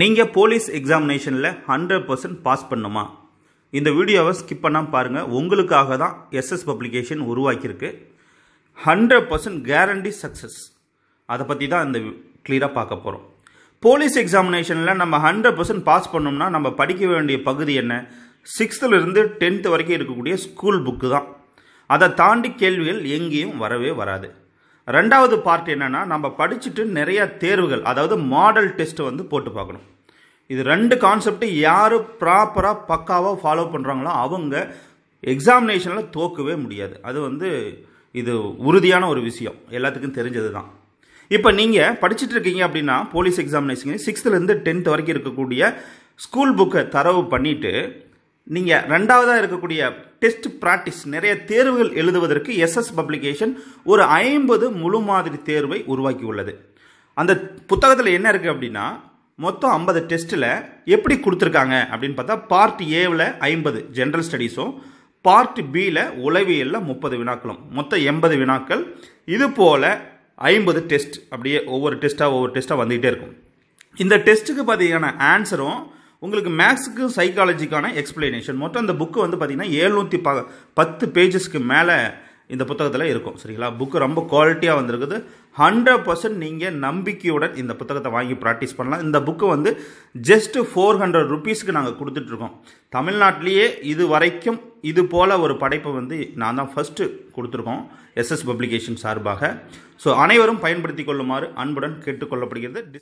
நீங்கள் போலீஸ் எக்ஸாமினேஷனில் hundred percent pass பண்ணுமா இந்த வீடியோவை ஸ்கிப் பண்ணாமல் பாருங்கள் உங்களுக்காக தான் எஸ்எஸ் பப்ளிகேஷன் உருவாக்கியிருக்கு ஹண்ட்ரட் பர்சன்ட் கேரண்டி சக்ஸஸ் அதை பற்றி தான் இந்த கிளியராக பார்க்க போகிறோம் போலீஸ் எக்ஸாமினேஷனில் நம்ம ஹண்ட்ரட் பர்சன்ட் பாஸ் பண்ணோம்னா நம்ம படிக்க வேண்டிய பகுதி என்ன சிக்ஸ்த்துலேருந்து டென்த்து வரைக்கும் இருக்கக்கூடிய ஸ்கூல் புக்கு தான் அதை தாண்டி கேள்விகள் எங்கேயும் வரவே வராது ரெண்டாவது பார்ட் என்னென்னா நம்ம படிச்சுட்டு நிறைய தேர்வுகள் அதாவது மாடல் டெஸ்ட் வந்து போட்டு பார்க்கணும் இது ரெண்டு கான்செப்ட்டு யார் ப்ராப்பராக பக்காவாக ஃபாலோ பண்ணுறாங்களோ அவங்க எக்ஸாமினேஷனில் தோக்கவே முடியாது அது வந்து இது உறுதியான ஒரு விஷயம் எல்லாத்துக்கும் தெரிஞ்சது தான் இப்போ நீங்கள் படிச்சுட்டு இருக்கீங்க அப்படின்னா போலீஸ் எக்ஸாமினேஷன் சிக்ஸ்த்துலேருந்து டென்த் வரைக்கும் இருக்கக்கூடிய ஸ்கூல் புக்கை தரவு பண்ணிவிட்டு நீங்கள் ரெண்டாவதாக இருக்கக்கூடிய டெஸ்ட் ப்ராக்டிஸ் நிறைய தேர்வுகள் எழுதுவதற்கு எஸ்எஸ் பப்ளிகேஷன் ஒரு ஐம்பது முழு மாதிரி தேர்வை உருவாக்கி உள்ளது அந்த புத்தகத்தில் என்ன இருக்குது அப்படின்னா மொத்தம் ஐம்பது டெஸ்ட்டில் எப்படி கொடுத்துருக்காங்க அப்படின்னு பார்த்தா பார்ட் ஏவில் ஐம்பது ஜென்ரல் ஸ்டடீஸும் பார்ட் பியில் உளவியலில் முப்பது வினாக்களும் மொத்தம் எண்பது வினாக்கள் இது போல் ஐம்பது டெஸ்ட் அப்படியே ஒவ்வொரு டெஸ்ட்டாக ஒவ்வொரு டெஸ்ட்டாக வந்துக்கிட்டே இருக்கும் இந்த டெஸ்ட்டுக்கு பார்த்தீங்கன்னா ஆன்சரும் உங்களுக்கு மேக்ஸுக்கு சைக்காலஜிக்கான எக்ஸ்பிளனேஷன் மொத்தம் அந்த புக்கு வந்து பார்த்திங்கன்னா ஏழ்நூற்றி ப பத்து பேஜஸ்க்கு மேலே இந்த புத்தகத்தில் இருக்கும் சரிங்களா புக்கு ரொம்ப குவாலிட்டியாக வந்திருக்குது ஹண்ட்ரட் பர்சன்ட் நீங்கள் நம்பிக்கையுடன் இந்த புத்தகத்தை வாங்கி ப்ராக்டிஸ் பண்ணலாம் இந்த புக்கு வந்து ஜஸ்ட்டு ஃபோர் ஹண்ட்ரட் ருபீஸ்க்கு நாங்கள் கொடுத்துட்ருக்கோம் தமிழ்நாட்டிலேயே இது வரைக்கும் இது போல் ஒரு படைப்பை வந்து நான் தான் ஃபஸ்ட்டு கொடுத்துருக்கோம் எஸ்எஸ் பப்ளிகேஷன் சார்பாக ஸோ அனைவரும் பயன்படுத்தி கொள்ளுமாறு அன்புடன் கேட்டுக்கொள்ளப்படுகிறது